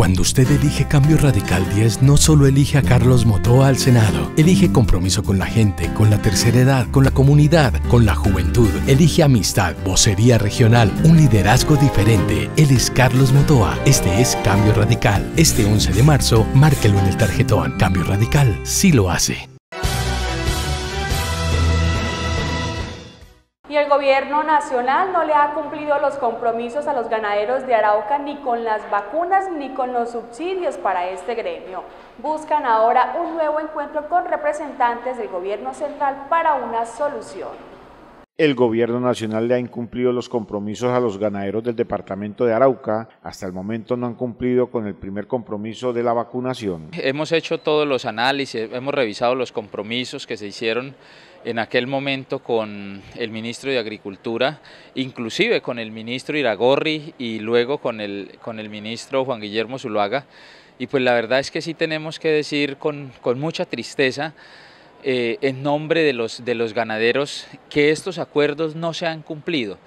Cuando usted elige Cambio Radical 10, no solo elige a Carlos Motoa al Senado, elige compromiso con la gente, con la tercera edad, con la comunidad, con la juventud, elige amistad, vocería regional, un liderazgo diferente. Él es Carlos Motoa, este es Cambio Radical. Este 11 de marzo, márquelo en el tarjetón. Cambio Radical, sí lo hace. Y el gobierno nacional no le ha cumplido los compromisos a los ganaderos de Arauca ni con las vacunas ni con los subsidios para este gremio. Buscan ahora un nuevo encuentro con representantes del gobierno central para una solución. El gobierno nacional le ha incumplido los compromisos a los ganaderos del departamento de Arauca. Hasta el momento no han cumplido con el primer compromiso de la vacunación. Hemos hecho todos los análisis, hemos revisado los compromisos que se hicieron en aquel momento con el ministro de Agricultura, inclusive con el ministro Iragorri y luego con el, con el ministro Juan Guillermo Zuluaga. Y pues la verdad es que sí tenemos que decir con, mucha tristeza eh, en nombre de los, de los ganaderos que estos acuerdos no se han cumplido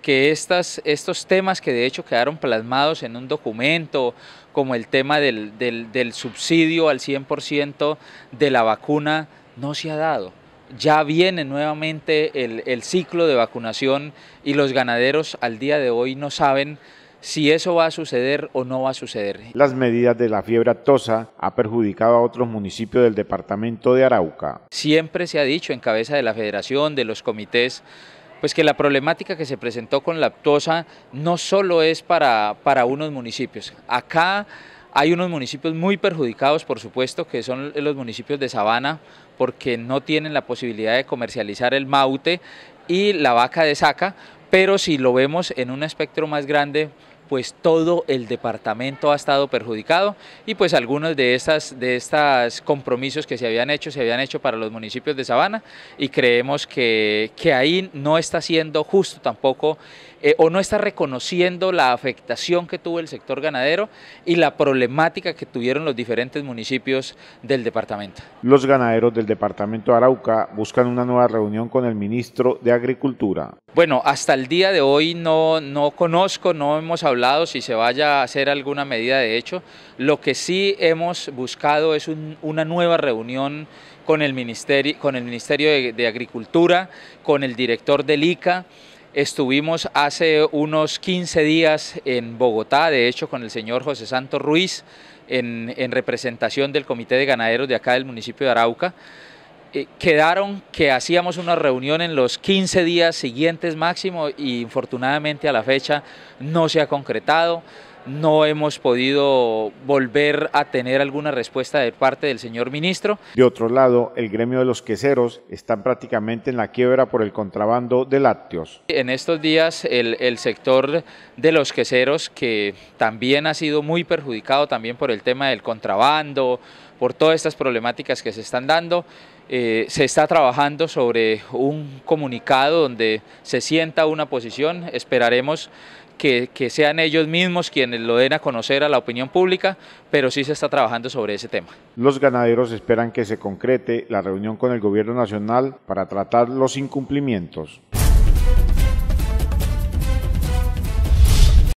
que estas, estos temas que de hecho quedaron plasmados en un documento, como el tema del, del subsidio al 100% de la vacuna, no se ha dado ya viene nuevamente el, ciclo de vacunación y los ganaderos al día de hoy no saben si eso va a suceder o no va a suceder. Las medidas de la fiebre tosa ha perjudicado a otros municipios del departamento de Arauca. Siempre se ha dicho en cabeza de la federación, de los comités, pues que la problemática que se presentó con la tosa no solo es para, para unos municipios. Acá hay unos municipios muy perjudicados, por supuesto, que son los municipios de Sabana, porque no tienen la posibilidad de comercializar el maute y la vaca de saca, pero si lo vemos en un espectro más grande, pues todo el departamento ha estado perjudicado y pues algunos de estos de estas compromisos que se habían hecho, se habían hecho para los municipios de Sabana y creemos que, que ahí no está siendo justo tampoco eh, o no está reconociendo la afectación que tuvo el sector ganadero y la problemática que tuvieron los diferentes municipios del departamento. Los ganaderos del departamento de Arauca buscan una nueva reunión con el ministro de Agricultura. Bueno, hasta el día de hoy no, no conozco, no hemos hablado si se vaya a hacer alguna medida de hecho. Lo que sí hemos buscado es una nueva reunión con el Ministerio, con el ministerio de, Agricultura, con el director del ICA, Estuvimos hace unos 15 días en Bogotá, de hecho, con el señor José Santos Ruiz, en, representación del Comité de Ganaderos de acá del municipio de Arauca. Eh, quedaron que hacíamos una reunión en los 15 días siguientes máximo y infortunadamente a la fecha no se ha concretado no hemos podido volver a tener alguna respuesta de parte del señor ministro. De otro lado, el gremio de los queseros está prácticamente en la quiebra por el contrabando de lácteos. En estos días el, sector de los queseros que también ha sido muy perjudicado también por el tema del contrabando, por todas estas problemáticas que se están dando, eh, se está trabajando sobre un comunicado donde se sienta una posición, esperaremos que, sean ellos mismos quienes lo den a conocer a la opinión pública, pero sí se está trabajando sobre ese tema. Los ganaderos esperan que se concrete la reunión con el Gobierno Nacional para tratar los incumplimientos.